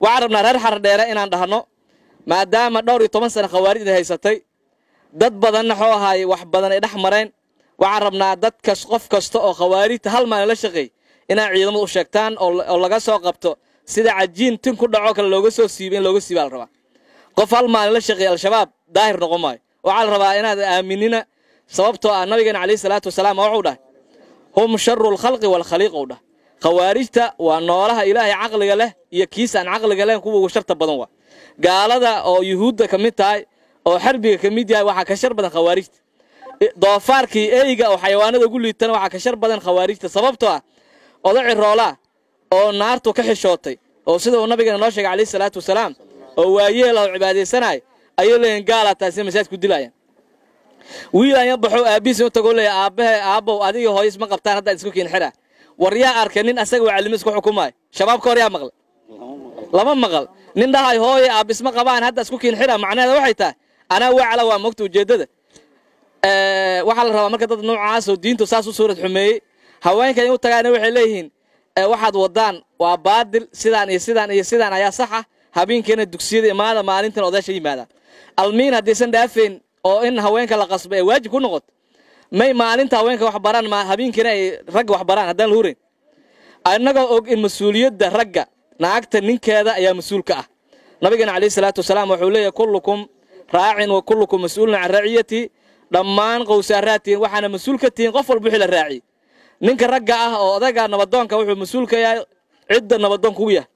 waxaan rabnaa reer xardheere inaan dhahno maadaama dhowr iyo toban sana khawaarijda haysatay dad badanna xoo ahaay wax badan ay dhex mareen waxaan rabnaa dadkas qof kasta oo khawaarijta hal maalin la shaqeey inaa ciidamada u sheegtaan oo laga soo qabto sida cajiin tin ku dhaco kale looga soo siibo in looga siiba ala rabaa qof hal maalin la shaqeey al-shabaab daahir noqon maayo waxaa la rabaa inaad aaminina sababtoo ah nabigeena calayhi salaatu wasalaam wuxuu dhahay hum sharu lkhalqi walkhaliiq uu dhahay khawaarijta waa noolaha ilaahay caqliga leh iyo kiisaan caqliga lehn kuwa ugu sharta badan wa gaalada oo yuhuudda ka mid tahay oo xarbiga ka mid yahay waxaa ka shar badan khawaarijta doofaarkii eyga oo xayawaanada ugu liitana waxaa ka shar badan khawaarijta sababto ah oda ciroolaa oo naartu ka xishootay oo sida uu nabigeena noo sheegay calayhi salaatu wasalaam oo waayeel oo cibaadaysanaya ayay leeyihin gaalaa taasina masaaj ku dilaya wiil aya aabbihiis u tagoo leeya aabbahe aabbow adiga hooyas ma qabtaan haddaad isku kiin xira war yaa arkay nin asaga waa calimis ku xukumaayo shabaab ka hor yaa maqlay lama maqal nin dhahay hooye aabisma qabaan hadda isku kiin xira macnaheeda waxay tahay anaa wacla waa mogta ujeeddada waxaa la rabaa marka dad noocaasoo diintu saas u suurad xumeeyey haweenkan u tagaana waxay leeyihiin waxaad wadaan waa baadil sidaan iyo sidaan iyo sidaan ayaa saxa ah. habeenkiina dugsiyada imaada maalintan odaysha yimaadaan almiin haddaysan dhaafeyn oo in haweenka la qasbo ee waajib ku noqoto may maalinta haweenka wax baraan ma habeenkiina ay ragga wax baraan haddaan la hurayn annagoo og in mas-uuliyadda ragga naagta ninkeeda ayaa mas-uul ka ah nabigeena calayhi salaatu wasalaam wuxuu leeyahay kullukum raacin wa kullukum mas-uulun can raaciyati dhammaan qowsaaraad tihiin waxaana mas-uul ka tihiin qof walba wixii la raaciy ninka ragga ah oo odaga nabadoonka wuxuu mas-uul ka yahay cidda nabadoonka u yahay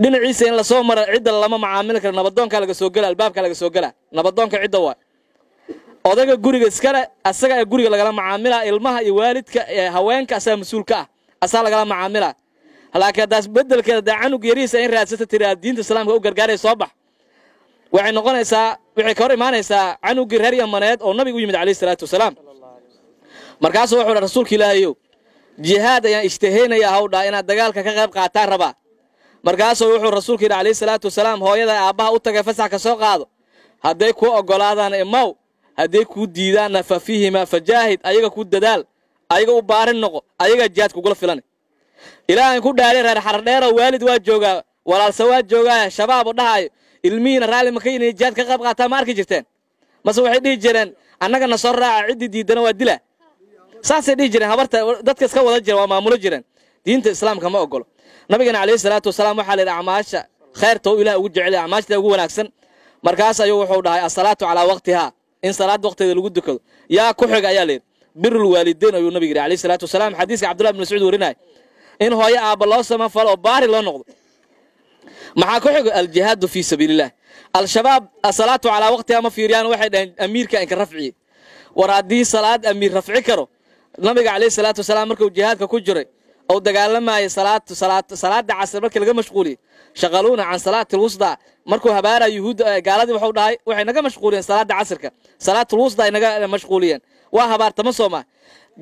dhinaciisa in lasoo mara cidda lama macaamili kara nabadoonka laga soo gela albaabka laga soo gela nabadoonka cidda waa odaga guriga iskale asaga ee guriga lagala macaamila ilmaha iyo waalidka ee haweenka asaa mas-uulka ah asaga lagala macaamila laakiin haddaas bedelkeeda dee canug yarihiisa in raadsata tiraaa diinta islaamka u gargaaray soo bax waxay noqonaysaa waxay ka hor imaanaysaa canuggii reer yamaneed oo nabiga u yimid calayhi isalaatu wasalaam markaasuu wuxuu dha rasuulka ilaahayow jihaad ayaan ijtihaynayaa haw inaad dagaalka ka qayb qaataan rabaa markaasuu wuxuu rasuulka yidhi calayhi salaatu wasalaam hooyada aabbaha u tagay fasax ka soo qaado hadday kuu ogolaadaan imaw hadday kuu diidaanna fa fiihimaa fajaahid ayaga ku dadaal ayaga u baarin noqo ayagaa jihaad kugula filana ilaahan ku dhaariy reer xardheero waalid waa joogaa walaalse waa joogaaye shabaabo dhahaayo ilmihiina raalli makay inay jihaad ka qayb qaataan ma arki jirteen mase waxay dhihi jireen annaga na soo raaca ciddii diidana waa dila saasay dhihi jireen habarta dadka iska wada jira waa maamulo jireen diinta islaamka ma ogolo nabigeena calayhi salaatu wasalaam waxaa la yidhi acmaasha khayrta u ilaah ugu jecel acmaashta ugu wanaagsan markaas ayuu wuxuu dhahay asalaatu calaa waqtihaa in salaad waqteeda lagu dukado yaa ku xiga ayaa layidhi birulwaalidayn ayuu nabig yidhi alayh isalaatu wasalaam xadiiska cabdullahi bn mascuud warinaya in hooyo aabba loo sama falo oo baari loo noqdo maxaa ku xigo aljihaadu fii sabiililah al-shabaab asalaatu calaa waqtiha ma fiiriyaan waxay dhaheen amiirka inka rafciye war haddii salaad amiir rafci karo nabiga calayh isalaatu wasalaam markuu jihaadka ku jiray oo dagaalamaya salaada casr markii laga mashquuliye shaqaluuna can salaati lwusdaa markuu habaanayo yuhuudda gaaladii waxuu dhahay waxay naga mashquuliyeen salaada casirka salaatulwusdaa ay naga mashquuliyeen waa habaartama sooma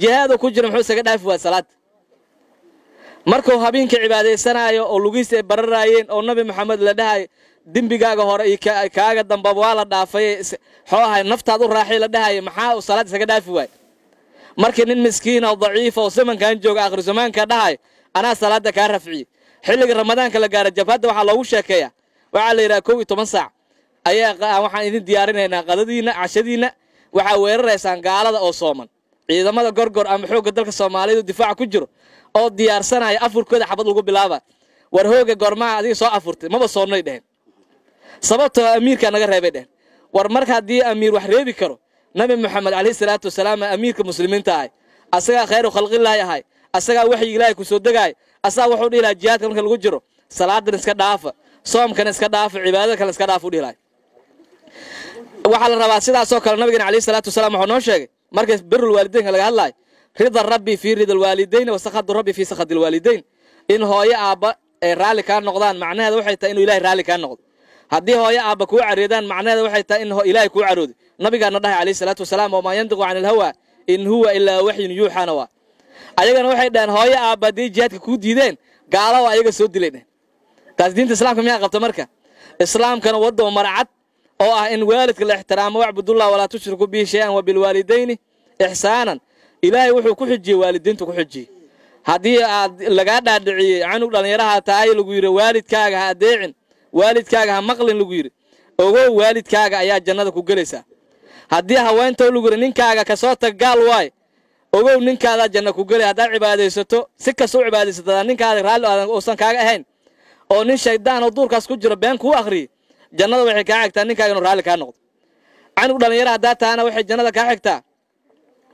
jihaadoo ku jira muxuu isaga dhaafi waa salaada markuu habeenka cibaadaysanayo oo lugiis ay bararaayeen oo nabi maxamed la dhahayo dembigaaga hore iyo kaaga dambaba waa la dhaafay xooahay naftaad u raaxay la dhahayo maxaa uu salaad isaga dhaafi waay markii nin miskiin oo daciif oo zamankan jooga akhrisamaanka dhahay anaa salaada kaa rafciyey xilliga ramadaanka la gaara jabhadda waxaa loogu sheekeeya waxaa la yidhaha kow iyo toban saac ayaa waxaan idin diyaarinaynaa qadadiinna cashadiinna waxaa weeraraysaan gaalada oo sooman ciidamada gorgor ama xoogga dalka soomaaliyeed difaaca ku jiro oo diyaarsanaya afurkooda xabad lagu bilaaba war hooga goormaha adiga soo afurtay maba soonnay dheheen sababtoo amiirkaa naga reebay dheheen war mar haddii amiir wax reebi karo nabi moxamed alayh salaatu wasalaam amiirka muslimiinta ahay asagaa khayru khalqilaahi ahay asagaa waxyi ilaahay ku soo degaay asagaa wuxuu dhihilaha jihaadka marka lagu jiro salaadan iska dhaafa soomkan iska dhaafa cibaadada kale iska dhaafu dhihilahay waxaa la rabaa sidaasoo kale nabigeena alayh salaatu wasalaam wuxuu noo sheegay markay birul laga hadlaayo rida rabbi fii rida alwaalideyn rabbi fii sakhadi in hooyo aabba ay eh, raalli kaa noqdaan macnaheeda waxay tahay inuu ilahay raalli kaa noqdo haddii hooyo aabba kuu caroodaan macnaheeda waxay tahay in ilaahay kuu carooday nabigaana dhahay calayhi salaatu wasalaam wamaa yandiqu cani alhawa in huwa ilaa waxyun yuuxana waa ayagana waxay dhaheen hooyo aabba haddii jihaadka kuu diideen gaala oo ayaga soo dilayn taas diinta islaamka miyaa qabta marka islaamkana waddow maracad oo ah in waalidka la ixtiraamo wacbudullah walaa tushriku bihi shay-an wa ixsaanan ilaahay wuxuu ku xujiyey waalidiintu ku xujiyey haddii aad lagaa dhaadhiciyey canug dhallinyaraha tahay lagu yidhi waalidkaaga ha adeecin waalidkaaga ha maqlin lagu yidhi ogow waalidkaaga ayaa jannada ku gelaysaa haddii haweentow lagu yidhi ninkaaga ka soo tag gaal waay ogow ninkaadaa janna ku gelay haddaad cibaadaysato si kasta u cibaadaysatada ninkaada raalli uusan kaaga ahayn oo nin shayddaanoo duurkaas ku jiro been kuu akriyay jannada waxay kaa xigtaa ninkaaga inuu raalli kaa noqdo canugu dhallinyara haddaa tahana waxay jannada kaa xigtaa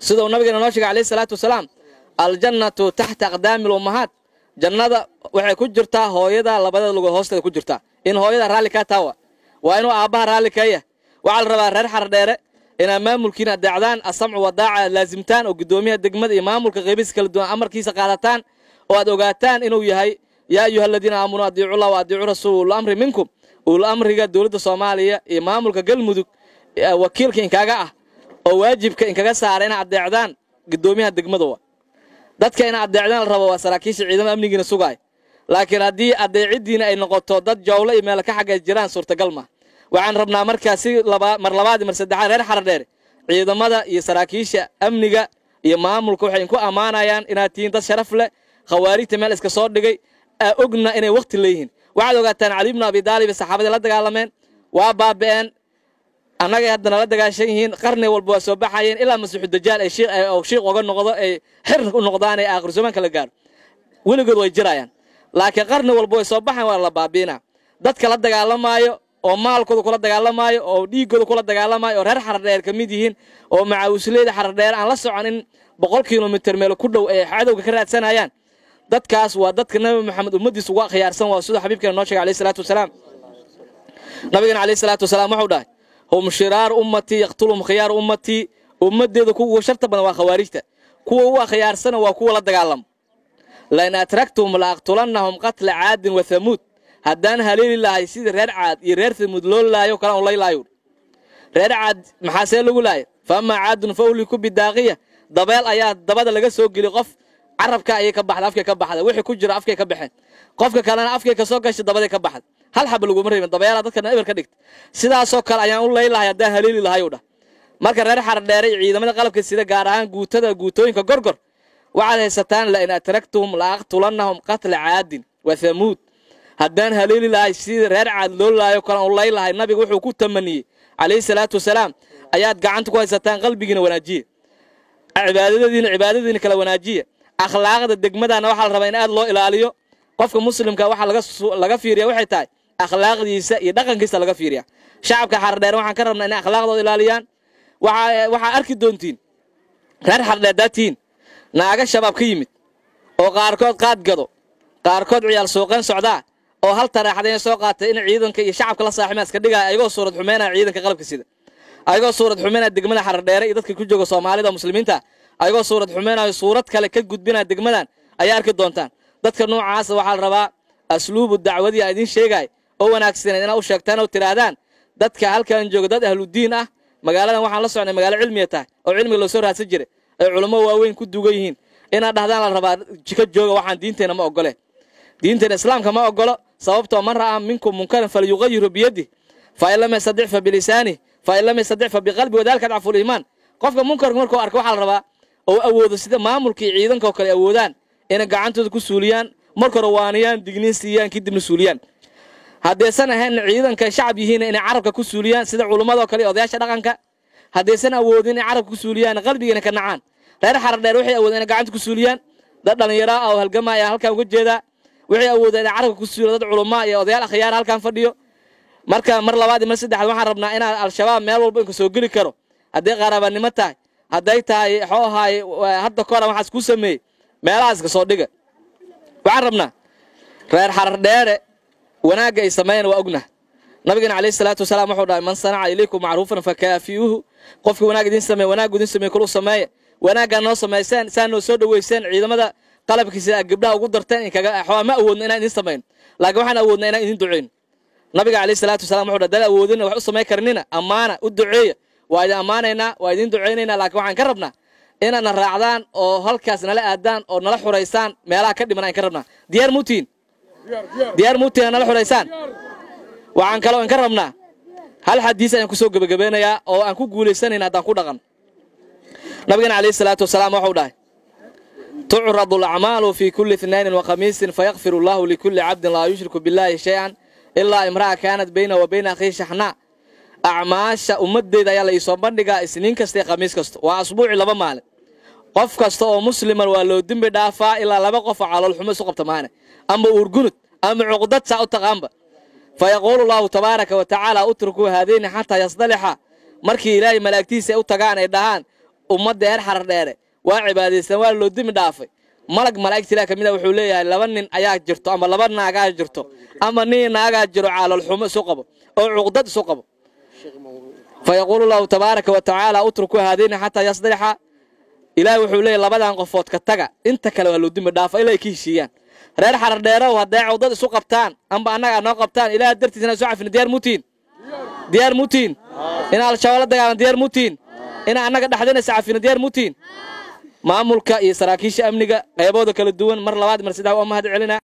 sidau nabigeena noo sheegay calayhi salaatu wasalaam aljannatu taxta aqdaami lummahaat jannada waxay ku jirtaa hooyada labadada lugood hoosteeda ku jirtaa in hooyada raalli kaa taawa waa inuu aabbaha raalli kaaya waxaa la rabaa reer xardheere inaad maamulkiina adeecdaan asamcu wadaaca aad laasimtaan oo guddoomiyaha degmada iyo maamulka qaybihis kala duwan amarkiisa qaadataan oo aad ogaataan inuu yahay yaa ayuha aladiina aamanuu adiicullah wa adiicu rasuul ulamri minkum ulamriga dowladda soomaaliya iyo maamulka galmudug wakiilka inkaga ah oo waajibka inkaga saara inaad adeecdaan guddoomiyaha degmada wa dadka inaad adeecdaan la rabo waa saraakiisha ciidamada amnigiina sugaay laakiin haddii adeeciddiina ay noqoto dad jowlo iyo meelka xagga jiraan suurtagal ma waxaan rabnaa markaasi mar labaadi mar saddexaad reer xardheer ciidamada iyo saraakiisha amniga iyo maamulka waxay inku ammaanayaan inaad tihiin dad sharaf leh khawaarijta meel iska soo dhigay ogna inay wakhti leeyihiin waxaad ogaataan cali bnu abi daalibe saxaabadii la dagaalameen waa baaba'een annagay haddana la dagaashan yihiin qarni walba waa soo baxayeen ilaa masiixudajaal ay shiiq oga noqdo ay xir u noqdaan ee aakhir zamaanka la gaaro weligood way jirayaan laakiin qarni walba way soo baxaan waa la baabiina dadka la dagaalamaayo oo maalkooda kula dagaalamaayo oo dhiiggooda kula dagaalamaayo oo reer xaradheer ka mid yihiin oo macaawusleyda xaradheer aan la socon in boqol kilomitir meel ku dhow ay cadowga ka raadsanayaan dadkaas waa dadka nabi maxamed ummaddiis uga khiyaarsan waa siduu xabiibkeena noo shegay alayh isalaatu wasalaam nabigeena alayh isalaatu wasalaam wuxuu dhahay hum shiraaru ummatii yaqtuluhum khiyaaru ummatii ummaddeeda kuwa ugu badan waa khawaarijta kuwa ugu akhiyaarsana waa kuwa la dagaalamo lain atragtum la aqtulannahum qatla caadin wa hamuud haddaan haleeli lahay sida reer caad iyo reer hamuud loo laayo kala un laylaayuu reer caad maxaasee lagu laaya fa amaa caadun fawliku bidaaqiya dabeel ayaa dabada laga soo geli qof carabka ayay ka baxda afkay ka baxda wixii ku jira afkay ka baxeen qofka kalena afkay ka gashay dabaday ka baxda hal xaba laguma reebin dabeelaa dadkana eber ka dhigta sidaasoo kale ayaan u laylahay haddaan haleeli lahay u dhah marka reer xardheere ciidamada qalabka sida gaar ahaan guutada guutooyinka gorgor waxaad haysataan lain atragtuhum la aqtulanahum qatla caadin wa thamuud haddaan haleeli lahay sidii reer caad loo laayo kalaan u lay lahay nabiga wuxuu ku tamaniyey calayhi salaatu wasalaam ayaad gacanta ku haysataan qalbigiina wanaajiya cibaadadadiina cibaadadiina kala wanaajiya akhlaaqda degmadana waxaa la rabaa in aad loo ilaaliyo qofka muslimka waxaa laga fiiriya waxay tahay akhlaaqdiisa iyo dhaqankiisa laga fiiriya shacabka xardheer waxaan ka rabnaa inay akhlaaqdooda ilaaliyaan waxaa arki doontiin reer xardheer daatiin naaga shabaab ka yimid oo qaarkood qaadgado qaarkood ciyaal suuqeen socdaa oo hal taraaxadayna soo qaatay in ciidanka iyo shacabka la saaxiimaaska dhigaya ayagoo suurad xumeynaya ciidanka qalabka sida ayagoo suurad xumeynaya degmada xaradheere iyo dadka ku jooga soomaalida muslimiinta ayagoo suurad xumeynaya suurad kale ka gudbinaya degmadan ayaa arki doontaan dadka noocaasa ah waxaa la rabaa asluubu dacwadii aan idiin sheegay oo wanaagsaneed inaad u sheegtaan oo tidhaahdaan dadka halkan jooga dad ahludiin ah magaaladan waxaan la socnay magaalo cilmiya tahay oo cilmiga loo soo raadsan jiray ay culamo waaweyn ku dugan yihiin inaad dhahdaan la rabaa jiko jooga waxaan diinteena ma ogole diinteena islaamka ma ogolo sababtoo man ra'aa minkum munkaran falyuqayiru biyadih fa in lam yastadic fa bilisaani fa in lam yastadic fa biqalbi wadalika adcafu qofka munkarka markuu arka waxaa la rabaa oo awoodo sida maamulkii ciidankaoo kale awoodaan inay gacantooda ku suuliyaan marka hore waaniyaan digniin siiyaan kadibna suuliyaan haddaysan ahaynna ciidanka shacab yihiinna inay carabka ku suuliyaan sida culummadaoo kale odayaasha dhaqanka haddaysan awoodin inay carabka ku suuliyaan qalbigana ka nacaan reer xaradheer waxay awoodeen inay gacanta ku suuliyaan dad dhallinyaraa ah oo halgamaya ah halkaan uga jeedaa waxay awoodeen inay carabka ku suuliyo dad culamaa iyo odayaal akhyaara halkaan fadhiyo marka mar labaad iyo mar saddexaad waxaan rabnaa inaan al-shabaab meel walba inka soo geli karo hadday qaraabanimo tahay hadday tahay waxuu hadda ka waxaas kuu sameeyey meelahaaska soo dhiga waxaan rabnaa reer xarar wanaagga ay sameeyeen waa ognaha nabigeena caleyhi salaatu wasalaam wuxuu dhahay man sanaca ilaykum macruufan fakaafiyuuhu qofkii wanaag idin sameeye wanaaggu idin sameeye kulu sameeya wanaaggaa noo sameeysaan saa noo soo dhoweysaan ciidamada qalabkiisa gabdhaha ugu darteen ma awoodna inaan idin samayn laakiin waxaan awoodnaa inaan idin duceyn nabiga caleyhi salaatu wasalaam wuxuu dhahay daan awoodina wax u samayn karnina ammaana u duceeya waa idin ammaanaynaa waa idin ducaynaynaa laakiin waxaan ka rabnaa inaadna raacdaan oo halkaas nala aadaan oo nala xuraysaan meelaha ka dhiman aan ka rabnaa diyaar muutiin diyaar muutiin nala xuraysaan waxaan kaloo inka rabnaa hal xadiis ayaan ku soo gebagabeynayaa oo aan ku guulaysanayn haddaan ku dhaqan nabigeena calayhi salaatu wasalaam waxau dhahay tucradu alacmaalu fii kulli inaanin wa khamiisin fayakfir allaahu likulli cabdin laa yushriku billaahi shay-an ilaa imra'a kaanat bayna wa bayna akhiihi shaxnaa acmaasha ummaddeeda ayaa la iisoo bandhigaa isniin kasta ee khamiis kasta waa asbuuci laba maalin qof kasta oo musliman waa loo dembi dhaafaa ilaa laba qof oo caloolxumo isu qabta maane amba uurgunud ama cuqdad saa u taqaanba fa yaquulu llahu tabaaraka wa tacaala utrukuu haadeyni xataa yasdalixa markii ilaahay malaa'igtiisa ay u tagaan ay dhahaan ummadda heer xarar dheere waa cibaadaysan waa loo dimi dhaafay malag malaa'igta ilah ka mid a wuxuu leeyahay laba nin ayaa jirto ama laba naagaa jirto ama nin naagaa jiro caalolxumo isu qabo oo cuqdad isu qabo fayaquulu yaquulu llahu tabaaraka wa tacaala utrukuu haadeyni xataa yasdalixa ilaahay wuxuu leeyahy labadan qofood ka taga inta kale waa loo dimi dhaafa ilaa ay heshiiyaan reer xarardheerow hadday cawdad isu qabtaan amba annaga ad noo qabtaan ilaah dartiis inaan isu cafino diyaar mutiin diyaar mutiin inaan al-shabaab la dagaalan diyaar mutiin inaan annaga dhexdayna is cafino diyaar mutiin maamulka iyo saraakiisha amniga qaybooda kala duwan mar labaad mar saddex waa mahad celina